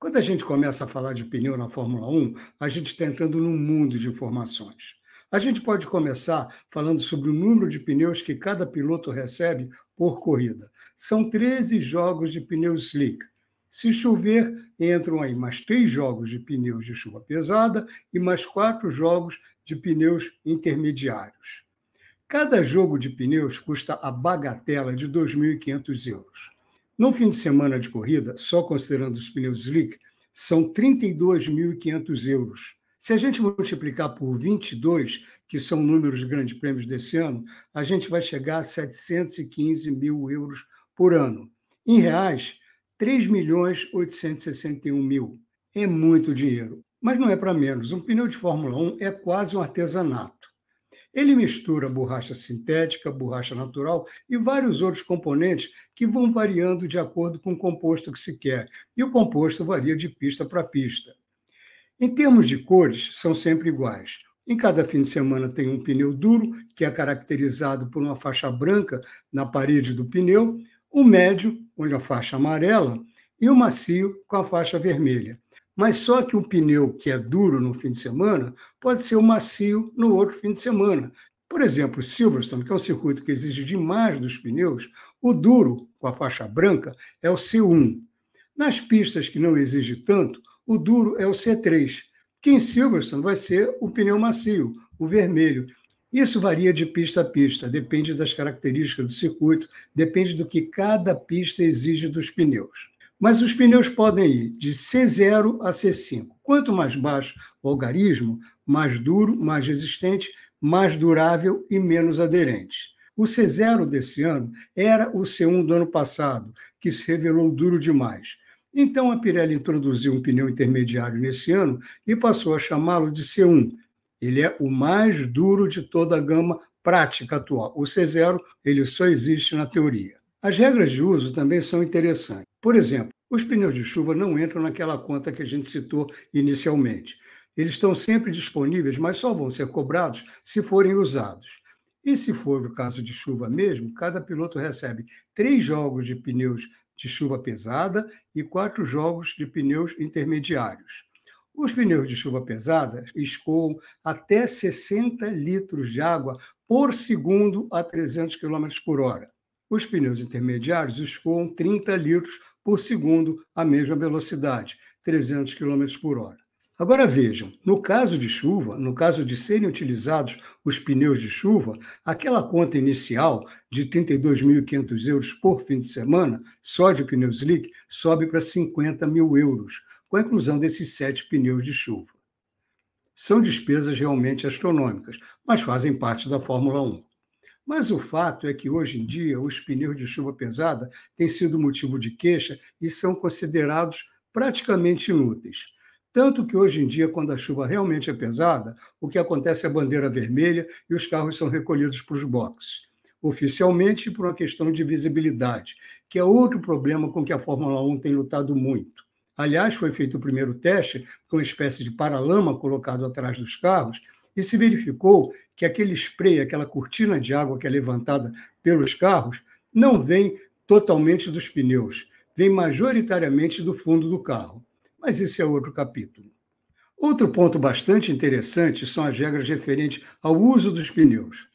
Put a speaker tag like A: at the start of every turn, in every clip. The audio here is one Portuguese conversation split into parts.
A: Quando a gente começa a falar de pneu na Fórmula 1, a gente está entrando num mundo de informações. A gente pode começar falando sobre o número de pneus que cada piloto recebe por corrida. São 13 jogos de pneu slick. Se chover, entram aí mais três jogos de pneus de chuva pesada e mais quatro jogos de pneus intermediários. Cada jogo de pneus custa a bagatela de 2.500 euros. No fim de semana de corrida, só considerando os pneus slick, são 32.500 euros. Se a gente multiplicar por 22, que são números de grandes prêmios desse ano, a gente vai chegar a 715 mil euros por ano. Em reais, 3 milhões 861 mil. É muito dinheiro. Mas não é para menos. Um pneu de Fórmula 1 é quase um artesanato. Ele mistura borracha sintética, borracha natural e vários outros componentes que vão variando de acordo com o composto que se quer, e o composto varia de pista para pista. Em termos de cores, são sempre iguais. Em cada fim de semana tem um pneu duro, que é caracterizado por uma faixa branca na parede do pneu, o médio, onde a faixa amarela, e o macio, com a faixa vermelha. Mas só que um pneu que é duro no fim de semana pode ser um macio no outro fim de semana. Por exemplo, Silverstone, que é um circuito que exige demais dos pneus, o duro, com a faixa branca, é o C1. Nas pistas que não exige tanto, o duro é o C3, que em Silverstone vai ser o pneu macio, o vermelho. Isso varia de pista a pista, depende das características do circuito, depende do que cada pista exige dos pneus. Mas os pneus podem ir de C0 a C5. Quanto mais baixo o algarismo, mais duro, mais resistente, mais durável e menos aderente. O C0 desse ano era o C1 do ano passado, que se revelou duro demais. Então a Pirelli introduziu um pneu intermediário nesse ano e passou a chamá-lo de C1. Ele é o mais duro de toda a gama prática atual. O C0 ele só existe na teoria. As regras de uso também são interessantes. Por exemplo, os pneus de chuva não entram naquela conta que a gente citou inicialmente. Eles estão sempre disponíveis, mas só vão ser cobrados se forem usados. E se for o caso de chuva mesmo, cada piloto recebe três jogos de pneus de chuva pesada e quatro jogos de pneus intermediários. Os pneus de chuva pesada escoam até 60 litros de água por segundo a 300 km por hora. Os pneus intermediários escoam 30 litros por segundo à mesma velocidade, 300 km por hora. Agora vejam, no caso de chuva, no caso de serem utilizados os pneus de chuva, aquela conta inicial de 32.500 euros por fim de semana, só de pneus slick, sobe para 50 mil euros, com a inclusão desses sete pneus de chuva. São despesas realmente astronômicas, mas fazem parte da Fórmula 1. Mas o fato é que hoje em dia os pneus de chuva pesada têm sido motivo de queixa e são considerados praticamente inúteis. Tanto que hoje em dia, quando a chuva realmente é pesada, o que acontece é a bandeira vermelha e os carros são recolhidos para os boxes. Oficialmente, por uma questão de visibilidade, que é outro problema com que a Fórmula 1 tem lutado muito. Aliás, foi feito o primeiro teste com uma espécie de paralama colocado atrás dos carros, e se verificou que aquele spray, aquela cortina de água que é levantada pelos carros, não vem totalmente dos pneus, vem majoritariamente do fundo do carro. Mas esse é outro capítulo. Outro ponto bastante interessante são as regras referentes ao uso dos pneus.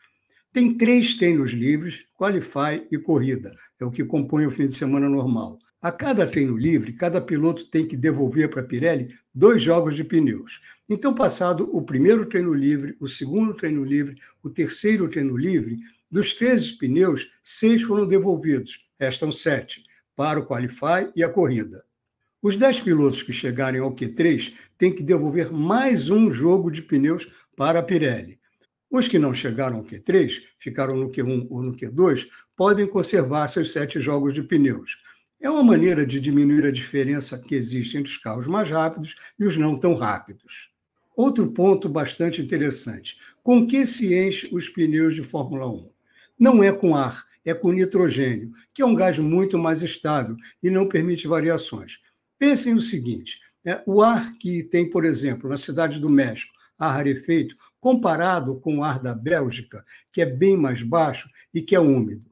A: Tem três treinos livres, qualify e corrida, é o que compõe o fim de semana normal. A cada treino livre, cada piloto tem que devolver para a Pirelli dois jogos de pneus. Então, passado o primeiro treino livre, o segundo treino livre, o terceiro treino livre, dos 13 pneus, seis foram devolvidos, restam sete, para o Qualify e a corrida. Os dez pilotos que chegarem ao Q3 têm que devolver mais um jogo de pneus para a Pirelli. Os que não chegaram ao Q3, ficaram no Q1 ou no Q2, podem conservar seus sete jogos de pneus é uma maneira de diminuir a diferença que existe entre os carros mais rápidos e os não tão rápidos. Outro ponto bastante interessante: com que se enche os pneus de Fórmula 1? Não é com ar, é com nitrogênio, que é um gás muito mais estável e não permite variações. Pensem o seguinte: é, o ar que tem, por exemplo, na cidade do México, ar rarefeito, comparado com o ar da Bélgica, que é bem mais baixo e que é úmido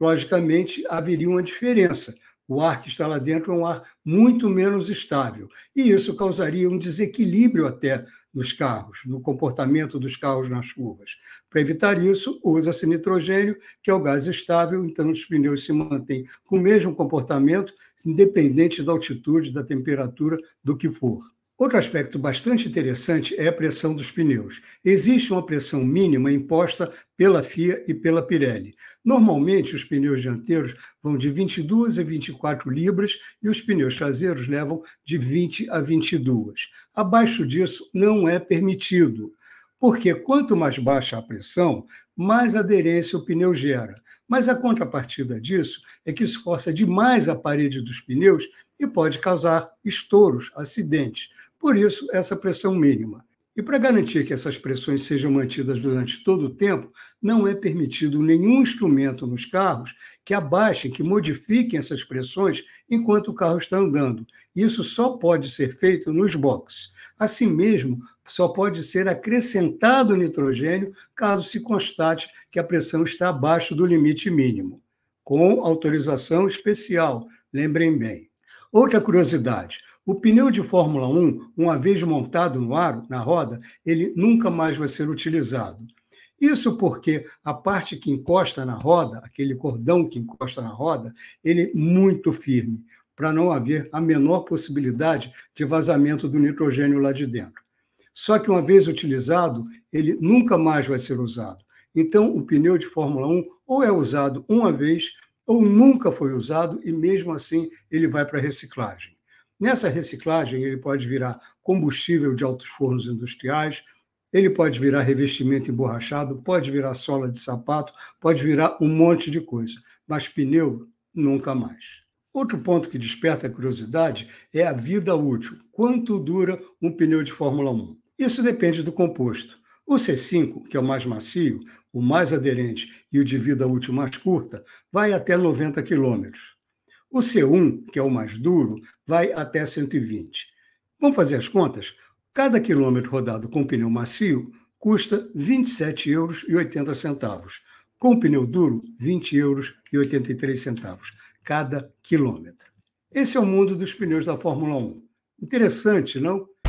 A: logicamente haveria uma diferença. O ar que está lá dentro é um ar muito menos estável. E isso causaria um desequilíbrio até nos carros, no comportamento dos carros nas curvas. Para evitar isso, usa-se nitrogênio, que é o gás estável, então os pneus se mantêm com o mesmo comportamento, independente da altitude, da temperatura, do que for. Outro aspecto bastante interessante é a pressão dos pneus. Existe uma pressão mínima imposta pela FIA e pela Pirelli. Normalmente, os pneus dianteiros vão de 22 a 24 libras e os pneus traseiros levam de 20 a 22. Abaixo disso, não é permitido, porque quanto mais baixa a pressão, mais aderência o pneu gera. Mas a contrapartida disso é que esforça demais a parede dos pneus e pode causar estouros, acidentes. Por isso, essa pressão mínima. E para garantir que essas pressões sejam mantidas durante todo o tempo, não é permitido nenhum instrumento nos carros que abaixem, que modifiquem essas pressões enquanto o carro está andando. Isso só pode ser feito nos boxes. Assim mesmo, só pode ser acrescentado nitrogênio caso se constate que a pressão está abaixo do limite mínimo, com autorização especial, lembrem bem. Outra curiosidade: o pneu de Fórmula 1, uma vez montado no aro, na roda, ele nunca mais vai ser utilizado. Isso porque a parte que encosta na roda, aquele cordão que encosta na roda, ele é muito firme, para não haver a menor possibilidade de vazamento do nitrogênio lá de dentro. Só que uma vez utilizado, ele nunca mais vai ser usado. Então, o pneu de Fórmula 1 ou é usado uma vez ou nunca foi usado e mesmo assim ele vai para reciclagem. Nessa reciclagem, ele pode virar combustível de altos fornos industriais, ele pode virar revestimento emborrachado, pode virar sola de sapato, pode virar um monte de coisa, mas pneu nunca mais. Outro ponto que desperta curiosidade é a vida útil. Quanto dura um pneu de Fórmula 1? Isso depende do composto. O C5, que é o mais macio, o mais aderente e o de vida útil mais curta, vai até 90 quilômetros. O C1, que é o mais duro, vai até 120. Vamos fazer as contas? Cada quilômetro rodado com pneu macio custa 27,80 euros. Com pneu duro, 20,83 euros cada quilômetro. Esse é o mundo dos pneus da Fórmula 1. Interessante, não?